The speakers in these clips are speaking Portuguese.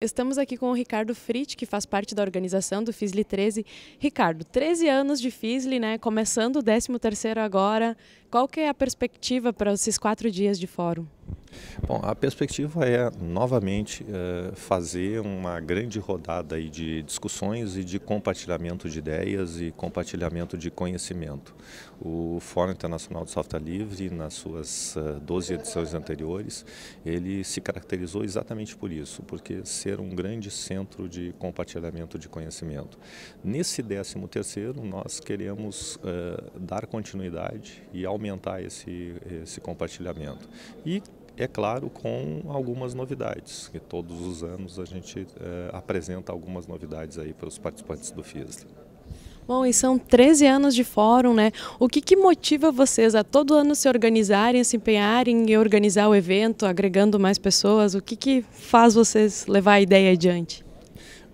Estamos aqui com o Ricardo Frit, que faz parte da organização do FISLI 13. Ricardo, 13 anos de FISLI, né? começando o 13º agora. Qual que é a perspectiva para esses quatro dias de fórum? Bom, a perspectiva é novamente eh, fazer uma grande rodada aí de discussões e de compartilhamento de ideias e compartilhamento de conhecimento. O Fórum Internacional de Software Livre, nas suas 12 eh, edições anteriores, ele se caracterizou exatamente por isso, porque ser um grande centro de compartilhamento de conhecimento. Nesse 13º, nós queremos eh, dar continuidade e aumentar esse, esse compartilhamento. E é claro, com algumas novidades, que todos os anos a gente é, apresenta algumas novidades aí para os participantes do FISL. Bom, e são 13 anos de fórum, né? O que, que motiva vocês a todo ano se organizarem, se empenharem em organizar o evento, agregando mais pessoas? O que, que faz vocês levar a ideia adiante?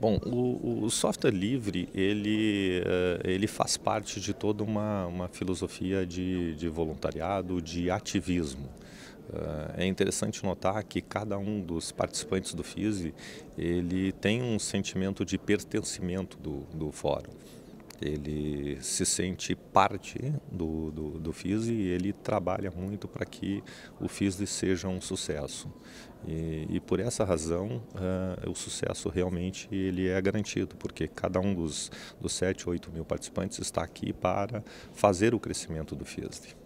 Bom, o, o, software livre, ele, eh, ele faz parte de toda uma, uma filosofia de, de voluntariado, de ativismo. Ah, é interessante notar que cada um dos participantes do FISE, ele tem um sentimento de pertencimento do, do fórum. Ele se sente parte do, do, do FISE e ele trabalha muito para que o FISE seja um sucesso. E, e por essa razão, uh, o sucesso realmente ele é garantido, porque cada um dos, dos 7, 8 mil participantes está aqui para fazer o crescimento do FISDE.